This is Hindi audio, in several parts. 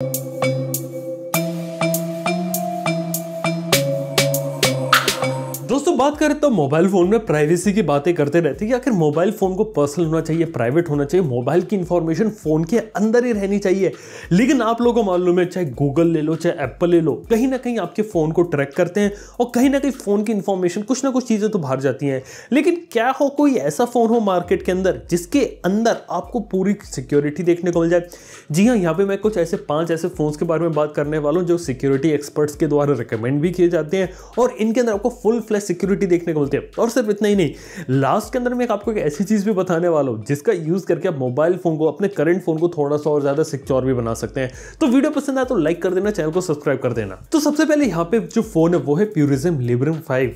you दोस्तों बात करें तो मोबाइल फोन में प्राइवेसी की बातें करते रहते हैं आखिर मोबाइल फोन को पर्सनल होना चाहिए प्राइवेट होना चाहिए मोबाइल की इंफॉर्मेशन फोन के अंदर ही रहनी चाहिए लेकिन आप लोगों को मालूम है चाहे गूगल ले लो चाहे एप्पल ले लो कहीं ना कहीं आपके फोन को ट्रैक करते हैं और कहीं ना कहीं फोन की इंफॉर्मेशन कुछ ना कुछ चीजें तो बाहर जाती हैं लेकिन क्या हो कोई ऐसा फोन हो मार्केट के अंदर जिसके अंदर आपको पूरी सिक्योरिटी देखने को मिल जाए जी हाँ यहाँ पे मैं कुछ ऐसे पांच ऐसे फोन के बारे में बात करने वाला हूँ जो सिक्योरिटी एक्सपर्ट्स के द्वारा रिकमेंड भी किए जाते हैं और इनके अंदर आपको फुल फ्लैश सिक्योरिटी देखने को मिलती है और सिर्फ इतना ही नहीं लास्ट के अंदर मैं आपको एक ऐसी चीज़ भी बताने वाला हूँ जिसका यूज़ करके आप मोबाइल फ़ोन को अपने करंट फ़ोन को थोड़ा सा और ज़्यादा सिक्योर भी बना सकते हैं तो वीडियो पसंद आए तो लाइक कर देना चैनल को सब्सक्राइब कर देना तो सबसे पहले यहाँ पे जो फ़ोन है वो है प्यूरिज्म लिब्रम फाइव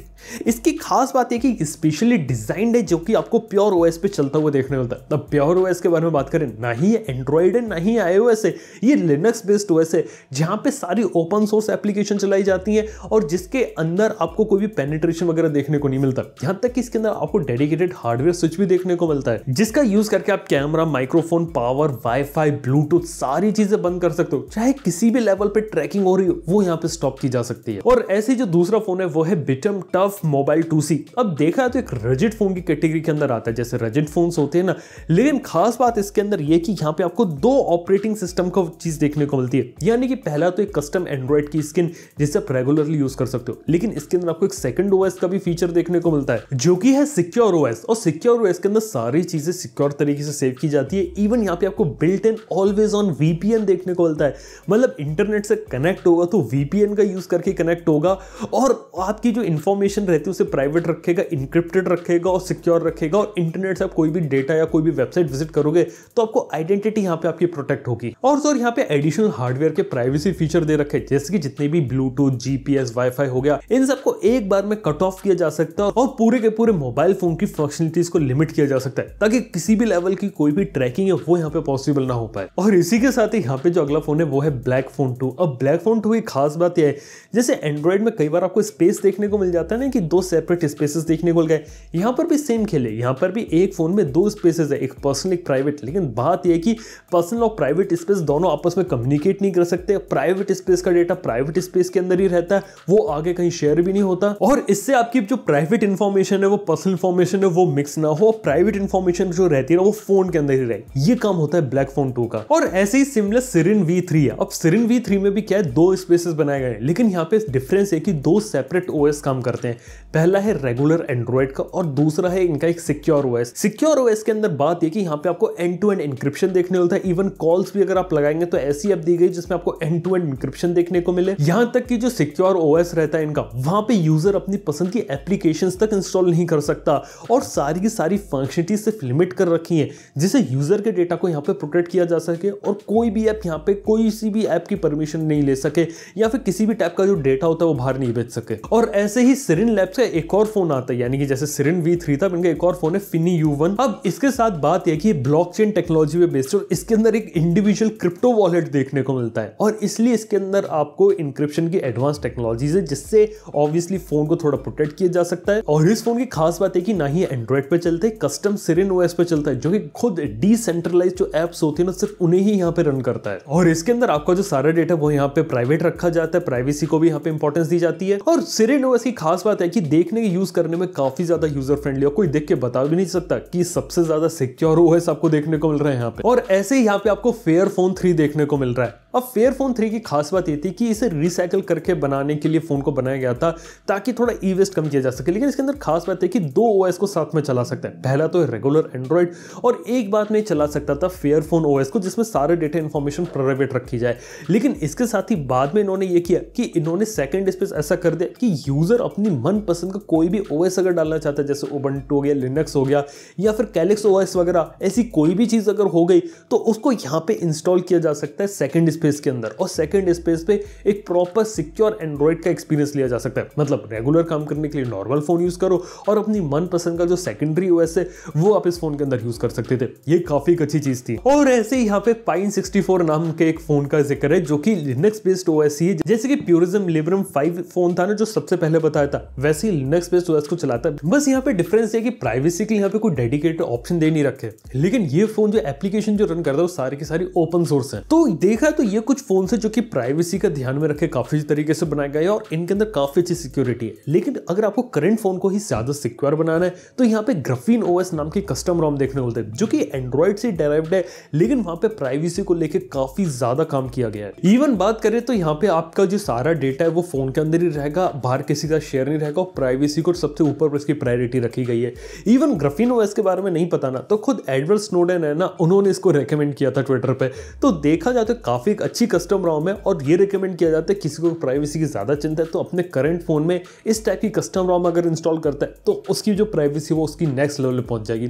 इसकी खास बात यह कि स्पेशली डिजाइंड है जो कि आपको प्योर ओएस पे चलता हुआ देखने मिलता है अब प्योर ओएस के बारे में बात करें ना ही एंड्रॉइड है ना ही आईओएस है ये लिनक्स बेस्ड ओएस है जहां पे सारी ओपन सोर्स एप्लीकेशन चलाई जाती है और जिसके अंदर आपको कोई भी पेनिट्रेशन सेक्शन वगैरह देखने को नहीं मिलता यहाँ तक इसके अंदर आपको डेडिकेटेड हार्डवेयर स्विच भी देखने को मिलता है जिसका यूज करके आप camera microphone power WiFi Bluetooth सारी चीजें बंद कर सकते हो चाहे किसी भी लेवल पे ट्रैकिंग हो रही हो वो यहाँ पे स्टॉप की जा सकती है और ऐसे जो दूसरा फोन है वो है बिटम टफ मोबाइल टू अब देखा है तो एक रजिट फोन की कैटेगरी के अंदर आता है जैसे रजिट फोन होते हैं ना लेकिन खास बात इसके अंदर यह कि यहाँ पे आपको दो ऑपरेटिंग सिस्टम का चीज देखने को मिलती है यानी कि पहला तो एक कस्टम एंड्रॉइड की स्किन जिससे आप रेगुलरली यूज कर सकते हो लेकिन इसके अंदर आपको एक सेकंड ओएस का भी फीचर देखने को मिलता है जो कि है सिक्योर ओएस और सिक्योर ओएस के अंदर सारी चीजें सिक्योर तरीके से सेव की जाती है इवन यहाँ पे आपको built in always on VPN देखने को मिलता है मतलब इंटरनेट से कनेक्ट होगा तो वीपीएन का यूज करके कनेक्ट होगा और आपकी जो इन्फॉर्मेशन रहती है उसे प्राइवेट रखेगा इंक्रिप्टेड रखेगा और सिक्योर रखेगा और इंटरनेट से आप कोई भी डेटा या कोई भी वेबसाइट विजिट करोगे तो आपको आइडेंटिटी यहाँ पे आपकी प्रोटेक्ट होगी और सर यहाँ पे एडिशनल हार्डवेयर के प्राइवेसी फीचर दे रखे जैसे कि जितने भी ब्लूटूथ जीपीएस वाईफाई हो गया इन सबको एक बार में कट ऑफ किया जा सकता है और पूरे के पूरे मोबाइल फोन की फंक्शनलिटीज को लिमिट किया जा सकता है ताकि किसी भी लेवल की कोई भी ट्रैकिंग है वो यहाँ पे पॉसिबल ना हो पाए और इसी के साथ ही यहाँ पे जो अगला फोन है वो है ब्लैक फोन टू अब ब्लैक फोन टू की खास बात यह है जैसे एंड्रॉइड में कई बार आपको स्पेस देखने को मिल जाता है ना कि दो सेपरेट स्पेसेस देखने को मिल गए यहाँ पर भी सेम खेले यहाँ पर भी एक फोन में दो स्पेसेस है एक पर्सनल एक प्राइवेट लेकिन बात यह है कि पर्सनल और प्राइवेट स्पेस दोनों आपस में कम्युनिकेट नहीं कर सकते प्राइवेट स्पेस का डेटा प्राइवेट स्पेस के अंदर ही रहता है वो आगे कहीं शेयर भी नहीं होता और इस जिससे आपकी जो प्राइवेट इन्फॉर्मेशन है वो पर्सनल इन्फॉर्मेशन है वो मिक्स ना हो प्राइवेट इन्फॉर्मेशन जो रहती है वो फोन के अंदर ही रहे ये काम होता है ब्लैक फोन टू का और ऐसे ही सिमिलर सिरिन वी थ्री है अब सिरिन वी थ्री में भी क्या है दो स्पेसेस बनाए गए हैं लेकिन यहाँ पे डिफरेंस है कि दो सेपरेट ओएस काम करते हैं पहला है रेगुलर एंड्रॉइड का और दूसरा है इनका एक सिक्योर ओएस सिक्योर ओएस के अंदर बात यह कि यहाँ पे आपको एंड टू एंड इंक्रिप्शन देखने मिलता है इवन कॉल्स भी अगर आप लगाएंगे तो ऐसी अब दी गई जिसमें आपको एंड टू एंड इंक्रिप्शन देखने को मिले यहां तक कि जो सिक्योर ओएस रहता है इनका वहां पे यूजर अपनी पसंद की एप्लीकेशन तक इंस्टॉल नहीं कर सकता और सारी की सारी फंक्शनिटी सिर्फ लिमिट कर रखी है जिसे यूज़र के डेटा को यहाँ पे प्रोटेक्ट किया जा सके और कोई भी ऐप यहाँ पे कोई सी भी ऐप की परमिशन नहीं ले सके या फिर किसी भी टाइप का जो डेटा होता है वो बाहर नहीं भेज सके और ऐसे ही सिरिन लैब्स का एक और फोन आता है यानी कि जैसे सिरिन वी थ्री था इनका एक और फोन है फिनी यू वन अब इसके साथ बात यह कि ब्लॉक चेन टेक्नोलॉजी पे बेस्ड और इसके अंदर एक इंडिविजुअल क्रिप्टो वॉलेट देखने को मिलता है और इसलिए इसके अंदर आपको इंक्रिप्शन की एडवांस टेक्नोलॉजी है जिससे ऑब्वियसली फोन को थोड़ा प्रोटेक्ट किया जा सकता है और इस फोन की खास बात है कि ना ही एंड्रॉइड पे चलते कस्टम सिरिन ओएस पे चलता है जो कि खुद डिसेंट्रलाइज जो एप्स होती है ना सिर्फ उन्हें ही यहाँ पे रन करता है और इसके अंदर आपका जो सारा डेटा वो यहाँ पे प्राइवेट रखा जाता है प्राइवेसी को भी यहाँ पे इंपॉर्टेंस दी जाती है और सिरिन ओएस की खास बात है कि देखने के यूज करने में काफी ज्यादा यूजर फ्रेंडली और कोई देख के बता भी नहीं सकता कि सबसे ज्यादा सिक्योर ओएस आपको देखने को मिल रहा है यहाँ पे और ऐसे ही यहाँ पे आपको फेयर फोन थ्री देखने को मिल रहा है अब फेयर फोन थ्री की खास बात ये थी कि इसे रिसाइकल करके बनाने के लिए फ़ोन को बनाया गया था ताकि थोड़ा ई वेस्ट कम किया जा सके लेकिन इसके अंदर खास बात है कि दो ओ को साथ में चला सकता है पहला तो रेगुलर एंड्रॉयड और एक बात में चला सकता था फेयर फोन ओ को जिसमें सारे डेटा इन्फॉर्मेशन प्राइवेट रखी जाए लेकिन इसके साथ ही बाद में इन्होंने ये किया कि इन्होंने सेकेंड स्पेस ऐसा कर दिया कि यूज़र अपनी मनपसंद का कोई भी ओ अगर डालना चाहता है जैसे ओबन हो गया लिनक्स हो गया या फिर कैलिक्स ओ वगैरह ऐसी कोई भी चीज़ अगर हो गई तो उसको यहाँ पर इंस्टॉल किया जा सकता है सेकेंड स्पेस के अंदर और सेकंड स्पेस पे एक प्रॉपर सिक्योर एंड्रॉइड का एक्सपीरियंस लिया जा सकता है मतलब रेगुलर काम करने के लिए नॉर्मल फ़ोन यूज़ करो और अपनी मनपसंद का जो सेकेंडरी ओ है वो आप इस फ़ोन के अंदर यूज़ कर सकते थे ये काफ़ी अच्छी चीज़ थी और ऐसे ही यहाँ पे पाइन सिक्सटी नाम के एक फ़ोन का जिक्र है जो की लिनक्स बेस्ड ओ है जैसे कि प्यूरिज्म लिब्रम फाइव फ़ोन था ना जो सबसे पहले बताया था वैसे ही लिनक्स बेस्ड ओ को चलाता है बस यहाँ पे डिफरेंस ये कि प्राइवेसी के यहाँ पे कोई डेडिकेटेड ऑप्शन दे नहीं रखे लेकिन ये फ़ोन जो एप्लीकेशन जो रन करता है वो सारी की सारी ओपन सोर्स है तो देखा तो ये कुछ फ़ोन है जो कि प्राइवेसी का ध्यान में रखे काफ़ी तरीके से बनाए गए और इनके अंदर काफ़ी अच्छी सिक्योरिटी है लेकिन अगर आपको करंट फ़ोन को ही ज़्यादा सिक्योर बनाना है तो यहाँ पे ग्राफीन ओएस नाम की कस्टम रोम देखने को मिलते हैं जो कि एंड्रॉइड से डेराइव्ड है लेकिन वहां पे प्राइवेसी को लेकर काफ़ी ज़्यादा काम किया गया है इवन बात करें तो यहाँ पे आपका जो सारा डेटा है वो फ़ोन के अंदर ही रहेगा बाहर किसी का शेयर नहीं रहेगा और प्राइवेसी को सबसे ऊपर पर इसकी प्रायोरिटी रखी गई है इवन ग्राफीन ओएस के बारे में नहीं पता ना तो खुद एडवर्ड स्नोडन है ना उन्होंने इसको रिकमेंड किया था ट्विटर पर तो देखा जाए तो काफ़ी अच्छी कस्टम रॉम है और ये रिकमेंड किया जाता है किसी को प्राइवेसी की ज़्यादा चिंता है तो अपने करंट फ़ोन में इस टाइप की कस्टम रॉम अगर इंस्टॉल करता है तो उसकी जो प्राइवेसी वो उसकी नेक्स्ट लेवल पर पहुँच जाएगी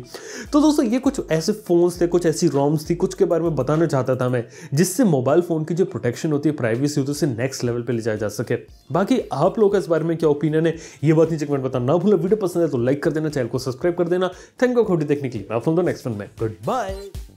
तो दोस्तों ये कुछ ऐसे फ़ोन्स थे कुछ ऐसी रॉम्स थी कुछ के बारे में बताना चाहता था मैं जिससे मोबाइल फ़ोन की जो प्रोटेक्शन होती है प्राइवेसी होती है उसे नेक्स्ट लेवल पर ले जाया जा सके बाकी आप लोगों का इस बारे में क्या ओपिनियन है ये बात नीचे कमेंट बताना ना भूलो वीडियो पसंद है तो लाइक कर देना चैनल को सब्सक्राइब कर देना थैंक यू खोटी देखने के लिए ना फोन दो नेक्स्ट वन में गुड बाय